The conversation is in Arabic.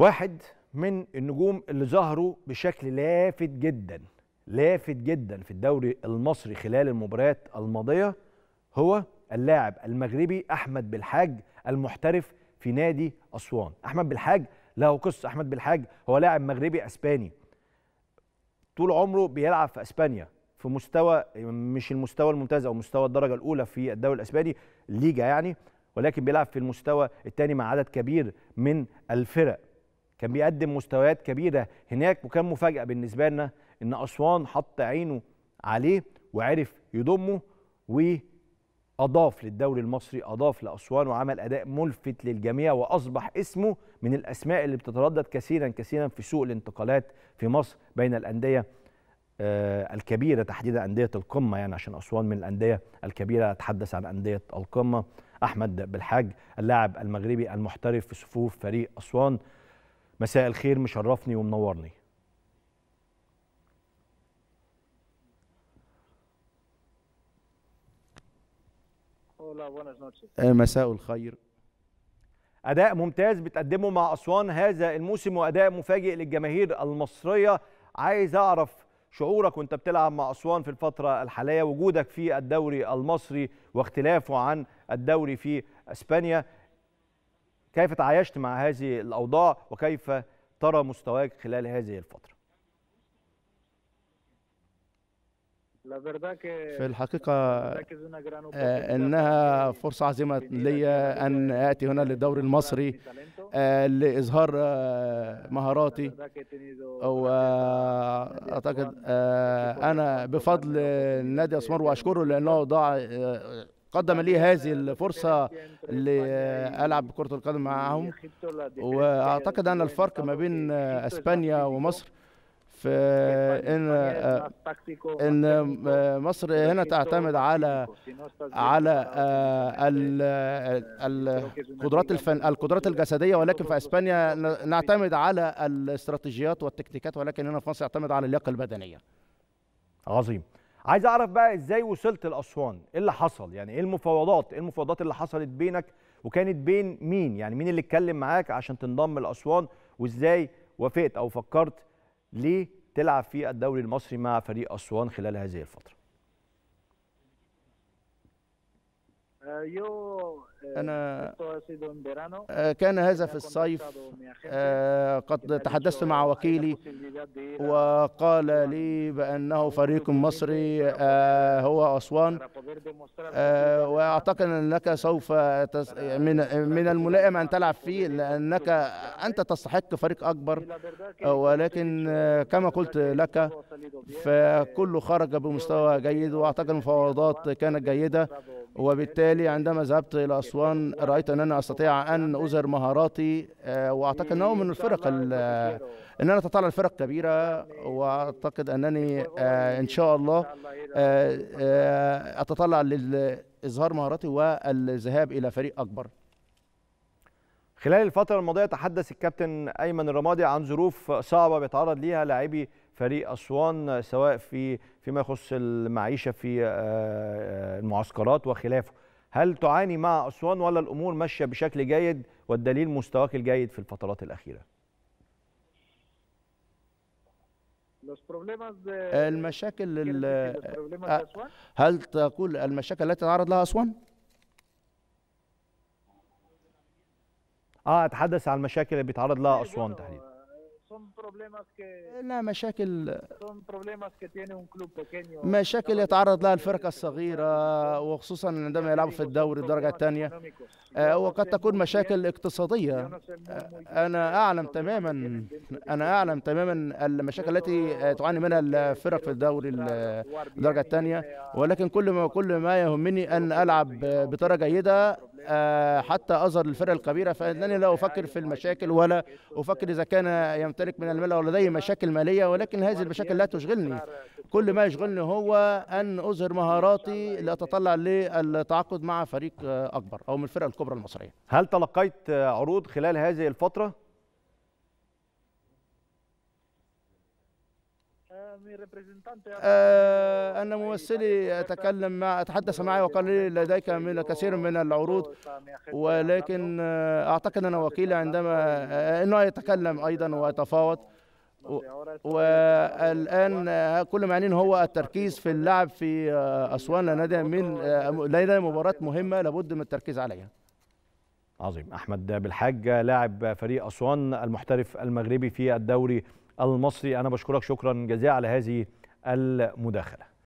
واحد من النجوم اللي ظهروا بشكل لافت جدا لافت جدا في الدوري المصري خلال المباريات الماضيه هو اللاعب المغربي احمد بالحاج المحترف في نادي اسوان احمد بالحاج له قصه احمد بالحاج هو لاعب مغربي اسباني طول عمره بيلعب في اسبانيا في مستوى مش المستوى الممتاز او مستوى الدرجه الاولى في الدوري الاسباني الليجا يعني ولكن بيلعب في المستوى الثاني مع عدد كبير من الفرق كان بيقدم مستويات كبيره هناك وكان مفاجاه بالنسبه لنا ان اسوان حط عينه عليه وعرف يضمه واضاف للدوري المصري اضاف لاسوان وعمل اداء ملفت للجميع واصبح اسمه من الاسماء اللي بتتردد كثيرا كثيرا في سوق الانتقالات في مصر بين الانديه آه، الكبيره تحديدا انديه القمه يعني عشان اسوان من الانديه الكبيره اتحدث عن انديه القمه احمد بالحاج اللاعب المغربي المحترف في صفوف فريق اسوان مساء الخير مشرفني ومنورني آه، مساء الخير أداء ممتاز بتقدمه مع أسوان هذا الموسم وأداء مفاجئ للجماهير المصرية عايز أعرف شعورك وانت بتلعب مع أسوان في الفترة الحالية وجودك في الدوري المصري واختلافه عن الدوري في أسبانيا كيف تعايشت مع هذه الأوضاع وكيف ترى مستواك خلال هذه الفترة في الحقيقة آه، أنها فرصة عظيمة لي أن آتي هنا للدوري المصري آه، لإظهار آه، مهاراتي وأعتقد أنا بفضل نادي أسمر وأشكره لأنه ضاع قدم لي هذه الفرصة لألعب كرة القدم معهم وأعتقد أن الفرق ما بين آه، أسبانيا ومصر في ان آه، ان آه، مصر هنا تعتمد على على القدرات الفن القدرات الجسديه ولكن في اسبانيا نعتمد على الاستراتيجيات والتكتيكات ولكن هنا في مصر يعتمد على اللياقه البدنيه عظيم عايز اعرف بقى ازاي وصلت لاسوان ايه اللي حصل يعني ايه المفاوضات ايه المفاوضات اللي حصلت بينك وكانت بين مين يعني مين اللي اتكلم معاك عشان تنضم لاسوان وازاي وافقت او فكرت ليه تلعب في الدوري المصري مع فريق اسوان خلال هذه الفتره أنا كان هذا في الصيف قد تحدثت مع وكيلي وقال لي بأنه فريق مصري هو أسوان وأعتقد أنك سوف من الملائم أن تلعب فيه لأنك أنت تستحق فريق أكبر ولكن كما قلت لك فكله خرج بمستوى جيد وأعتقد المفاوضات كانت جيدة وبالتالي وبالتالي عندما ذهبت إلى أسوان رأيت أنا أستطيع أن أظهر مهاراتي آه، وأعتقد أنه من الفرق أن آه، أنا تطلع الفرق كبيرة وأعتقد أنني آه، إن شاء الله أتطلع لإظهار مهاراتي والذهاب إلى فريق أكبر خلال الفترة الماضية تحدث الكابتن أيمن الرمادي عن ظروف صعبة بيتعرض ليها لاعبي فريق أسوان سواء في فيما يخص المعيشة في المعسكرات وخلافه هل تعاني مع أسوان ولا الأمور ماشية بشكل جيد والدليل مستواك الجيد في الفترات الأخيرة المشاكل آه، هل تقول المشاكل التي تعرض لها أسوان؟ اه اتحدث عن المشاكل اللي بيتعرض لها إيه، اسوان تحديدا son problemas que لا مشاكل son problemas que tiene un club pequeño مشاكل يتعرض لها الفرقة الصغيرة وخصوصا عندما يلعبوا في الدوري الدرجة الثانية وقد تكون مشاكل اقتصادية أنا أعلم تماما أنا أعلم تماما المشاكل التي تعاني منها الفرق في الدوري الدرجة الثانية ولكن كل ما كل ما يهمني أن ألعب بطريقة جيدة آه، حتى أظهر الفرق الكبيرة فإنني لا أفكر في المشاكل ولا أفكر إذا كان يمتلك من المال أو لديه مشاكل مالية ولكن هذه المشاكل لا تشغلني كل ما يشغلني هو أن أظهر مهاراتي لأتطلع للتعاقد مع فريق آه، أكبر أو من الفرق الكبرى المصرية هل تلقيت آه، عروض خلال هذه الفترة؟ mi أن ممثلي أتكلم مع أتحدث معي وقال لي لديك من كثير من العروض ولكن آه، أعتقد أن وكيلي عندما آه، أنه يتكلم أيضا ويتفاوض والان آه، كل ما يعنيه هو التركيز في اللعب في اسوان هذه من لدينا مباراه مهمه لابد من التركيز عليها عظيم احمد بالحاج لاعب فريق اسوان المحترف المغربي في الدوري المصري انا بشكرك شكرا جزيلا على هذه المداخله